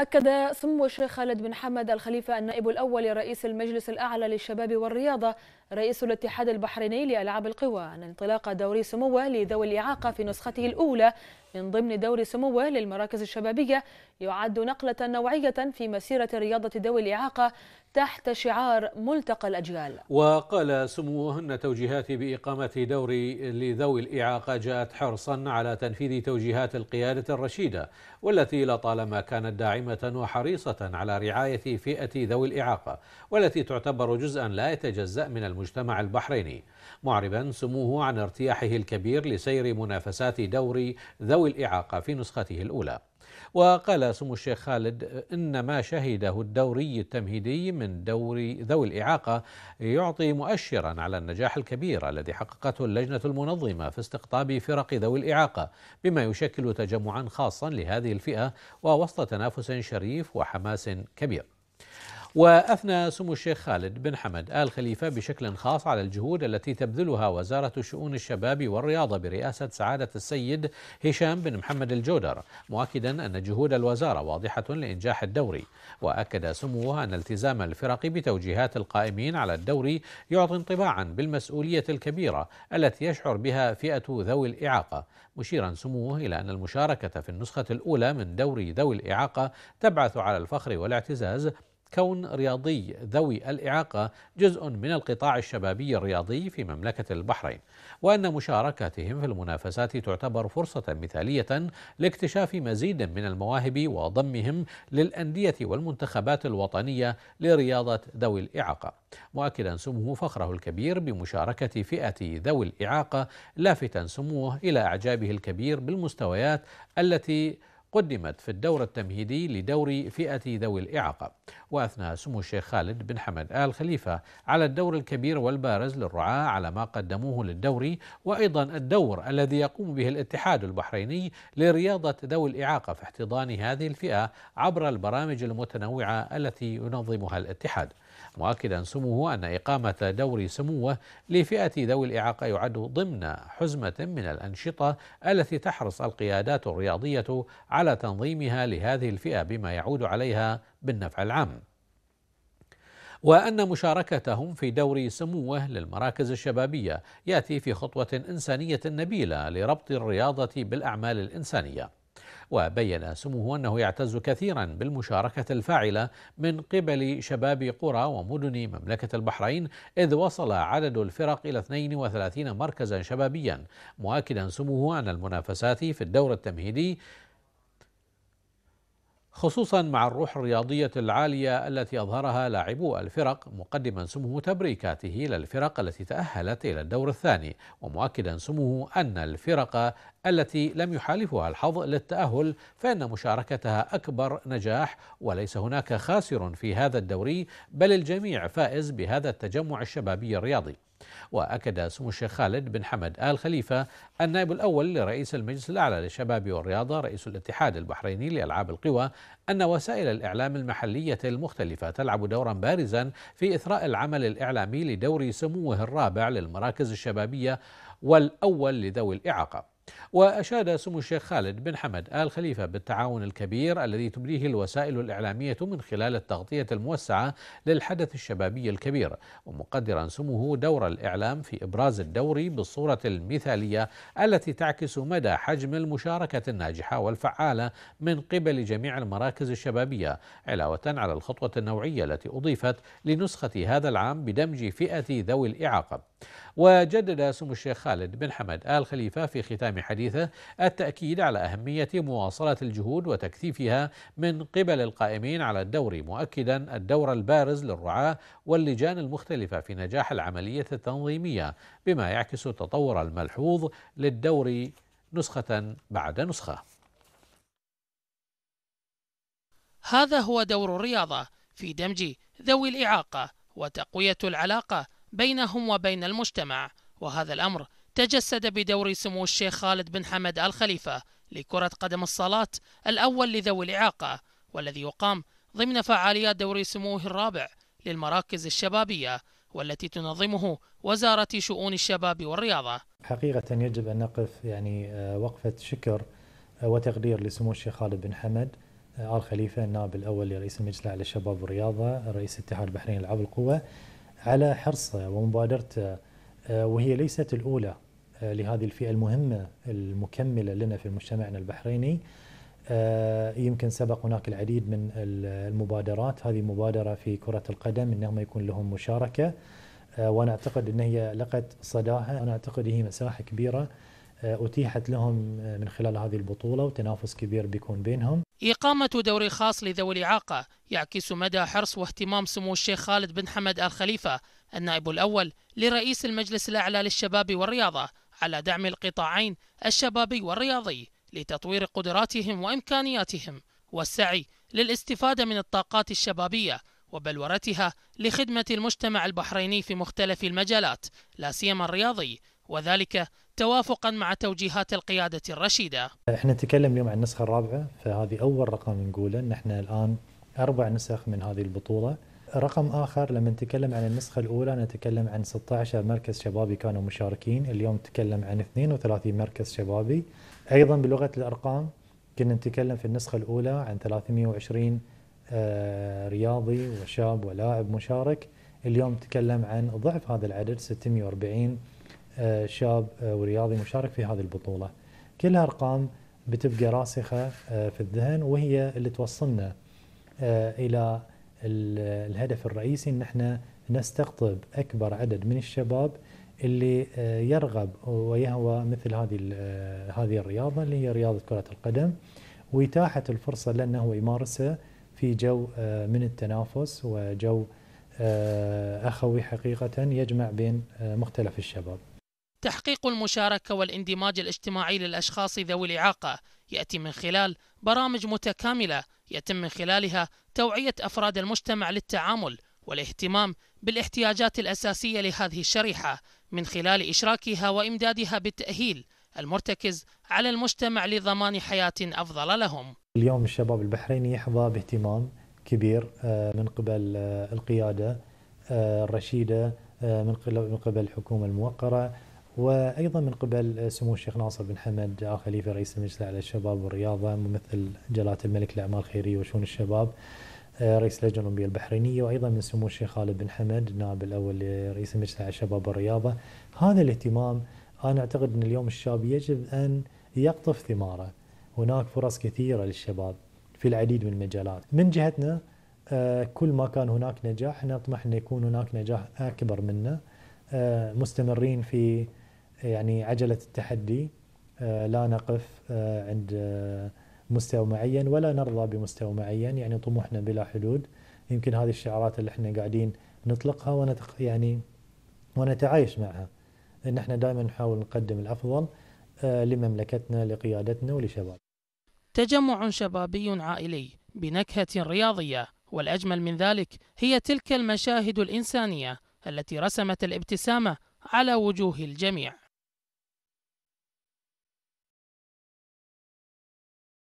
أكد سمو الشيخ خالد بن حمد الخليفة النائب الأول لرئيس المجلس الأعلى للشباب والرياضة رئيس الاتحاد البحريني لألعاب القوى أن انطلاق دوري سموه لذوي الإعاقة في نسخته الأولى من ضمن دور سموه للمراكز الشبابية يعد نقلة نوعية في مسيرة رياضة ذوي الإعاقة تحت شعار ملتقى الأجيال وقال سموه أن توجيهات بإقامة دوري لذوي الإعاقة جاءت حرصا على تنفيذ توجيهات القيادة الرشيدة والتي لطالما كانت داعمة وحريصة على رعاية فئة ذوي الإعاقة والتي تعتبر جزءا لا يتجزأ من المجتمع البحريني معربا سموه عن ارتياحه الكبير لسير منافسات دوري ذوي ذوي الإعاقة في نسخته الأولى وقال سمو الشيخ خالد إن ما شهده الدوري التمهيدي من دوري ذوي الإعاقة يعطي مؤشرا على النجاح الكبير الذي حققته اللجنة المنظمة في استقطاب فرق ذوي الإعاقة بما يشكل تجمعا خاصا لهذه الفئة ووسط تنافس شريف وحماس كبير وأثنى سمو الشيخ خالد بن حمد آل خليفة بشكل خاص على الجهود التي تبذلها وزارة شؤون الشباب والرياضة برئاسة سعادة السيد هشام بن محمد الجودر مؤكدا أن جهود الوزارة واضحة لإنجاح الدوري وأكد سموه أن التزام الفرق بتوجيهات القائمين على الدوري يعطي انطباعا بالمسؤولية الكبيرة التي يشعر بها فئة ذوي الإعاقة مشيرا سموه إلى أن المشاركة في النسخة الأولى من دوري ذوي الإعاقة تبعث على الفخر والاعتزاز كون رياضي ذوي الإعاقة جزء من القطاع الشبابي الرياضي في مملكة البحرين وأن مشاركتهم في المنافسات تعتبر فرصة مثالية لاكتشاف مزيد من المواهب وضمهم للأندية والمنتخبات الوطنية لرياضة ذوي الإعاقة مؤكدا سموه فخره الكبير بمشاركة فئة ذوي الإعاقة لافتا سموه إلى إعجابه الكبير بالمستويات التي قدمت في الدور التمهيدي لدور فئة ذوي الإعاقة وأثنى سمو الشيخ خالد بن حمد آل خليفة على الدور الكبير والبارز للرعاة على ما قدموه للدور وأيضا الدور الذي يقوم به الاتحاد البحريني لرياضة ذوي الإعاقة في احتضان هذه الفئة عبر البرامج المتنوعة التي ينظمها الاتحاد مؤكدا سموه أن إقامة دور سموه لفئة ذوي الإعاقة يعد ضمن حزمة من الأنشطة التي تحرص القيادات الرياضية على تنظيمها لهذه الفئة بما يعود عليها بالنفع العام وأن مشاركتهم في دور سموه للمراكز الشبابية يأتي في خطوة إنسانية نبيلة لربط الرياضة بالأعمال الإنسانية وبين سموه أنه يعتز كثيرا بالمشاركة الفاعلة من قبل شباب قرى ومدن مملكة البحرين إذ وصل عدد الفرق إلى 32 مركزا شبابيا مؤكدا سموه أن المنافسات في الدور التمهيدي خصوصا مع الروح الرياضية العالية التي أظهرها لاعبو الفرق مقدما سمه تبريكاته للفرق التي تأهلت إلى الدور الثاني ومؤكدا سمه أن الفرق التي لم يحالفها الحظ للتأهل فإن مشاركتها أكبر نجاح وليس هناك خاسر في هذا الدوري بل الجميع فائز بهذا التجمع الشبابي الرياضي وأكد سمو الشيخ خالد بن حمد آل خليفة النائب الأول لرئيس المجلس الأعلى للشباب والرياضة رئيس الاتحاد البحريني لألعاب القوى أن وسائل الإعلام المحلية المختلفة تلعب دورا بارزا في إثراء العمل الإعلامي لدور سموه الرابع للمراكز الشبابية والأول لذوي الإعاقة وأشاد سمو الشيخ خالد بن حمد آل خليفة بالتعاون الكبير الذي تبليه الوسائل الإعلامية من خلال التغطية الموسعة للحدث الشبابي الكبير ومقدرا سموه دور الإعلام في إبراز الدوري بالصورة المثالية التي تعكس مدى حجم المشاركة الناجحة والفعالة من قبل جميع المراكز الشبابية علاوة على الخطوة النوعية التي أضيفت لنسخة هذا العام بدمج فئة ذوي الإعاقة وجدد سمو الشيخ خالد بن حمد آل خليفة في ختام حديثه التأكيد على أهمية مواصلة الجهود وتكثيفها من قبل القائمين على الدور مؤكدا الدور البارز للرعاة واللجان المختلفة في نجاح العملية التنظيمية بما يعكس التطور الملحوظ للدور نسخة بعد نسخة هذا هو دور الرياضة في دمج ذوي الإعاقة وتقوية العلاقة بينهم وبين المجتمع وهذا الأمر تجسد بدور سمو الشيخ خالد بن حمد آل خليفة لكرة قدم الصلاة الأول لذوي الإعاقة والذي يقام ضمن فعاليات دور سموه الرابع للمراكز الشبابية والتي تنظمه وزارة شؤون الشباب والرياضة حقيقة يجب أن نقف يعني آه، وقفة شكر آه، وتقدير لسمو الشيخ خالد بن حمد آه، آل خليفة النائب الأول لرئيس المجلس الأعلى للشباب والرياضة رئيس اتحاد البحرين لألعاب القوى على حرصه ومبادرته آه، وهي ليست الأولى آه، لهذه الفئة المهمة المكملة لنا في مجتمعنا البحريني آه، يمكن سبق هناك العديد من المبادرات هذه مبادرة في كرة القدم أنهم يكون لهم مشاركة وأنا أعتقد أن هي لقت صداها أنا أعتقد هي مساحة كبيرة آه، أتيحت لهم آه، من خلال هذه البطولة وتنافس كبير بيكون بينهم إقامة دوري خاص لذوي الإعاقة يعكس مدى حرص واهتمام سمو الشيخ خالد بن حمد آل خليفة النائب الأول لرئيس المجلس الأعلى للشباب والرياضة على دعم القطاعين الشبابي والرياضي لتطوير قدراتهم وإمكانياتهم والسعي للاستفادة من الطاقات الشبابية وبلورتها لخدمة المجتمع البحريني في مختلف المجالات لا سيما الرياضي وذلك توافقا مع توجيهات القيادة الرشيدة احنا نتكلم اليوم عن النسخة الرابعة فهذه أول رقم نقوله نحن الآن أربع نسخ من هذه البطولة رقم آخر لما نتكلم عن النسخة الأولى نتكلم عن 16 مركز شبابي كانوا مشاركين اليوم نتكلم عن 32 مركز شبابي أيضا بلغة الأرقام كنا نتكلم في النسخة الأولى عن 320 آه، رياضي وشاب ولاعب مشارك اليوم نتكلم عن ضعف هذا العدد 640 شاب ورياضي مشارك في هذه البطولة كل أرقام بتبقى راسخة آه، في الذهن وهي اللي توصلنا آه، إلى الهدف الرئيسي أن احنا نستقطب أكبر عدد من الشباب اللي آه، يرغب ويهوى مثل هذه هذه الرياضة اللي هي رياضة كرة القدم وإتاحة الفرصة لأنه يمارسها في جو من التنافس وجو أخوي حقيقة يجمع بين مختلف الشباب تحقيق المشاركة والاندماج الاجتماعي للأشخاص ذوي الإعاقة يأتي من خلال برامج متكاملة يتم من خلالها توعية أفراد المجتمع للتعامل والاهتمام بالاحتياجات الأساسية لهذه الشريحة من خلال إشراكها وإمدادها بالتأهيل المرتكز على المجتمع لضمان حياة أفضل لهم. اليوم الشباب البحريني يحظى باهتمام كبير آه، من قبل آه، القيادة آه، الرشيدة من قبل الحكومة الموقرة وايضا من قبل سمو الشيخ ناصر بن حمد ال خليفه رئيس المجلس الاعلى للشباب والرياضه ممثل جلاله الملك للاعمال الخيريه وشؤون الشباب آه، رئيس اللجنه الاولمبيه البحرينيه وايضا من سمو الشيخ خالد بن حمد النائب الاول لرئيس المجلس الاعلى للشباب والرياضه هذا الاهتمام انا اعتقد ان اليوم الشاب يجب ان يقطف ثماره هناك فرص كثيره للشباب في العديد من المجالات من جهتنا آه، كل ما كان هناك نجاح نطمح ان يكون هناك نجاح اكبر منا آه، مستمرين في يعني عجلة التحدي آه، لا نقف آه، عند آه، مستوى معين ولا نرضى بمستوى معين يعني طموحنا بلا حدود يمكن هذه الشعارات اللي احنا قاعدين نطلقها ونتق يعني ونتعايش معها ان احنا دائما نحاول نقدم الافضل لمملكتنا لقيادتنا ولشباب تجمع شبابي عائلي بنكهة رياضية والأجمل من ذلك هي تلك المشاهد الإنسانية التي رسمت الابتسامة على وجوه الجميع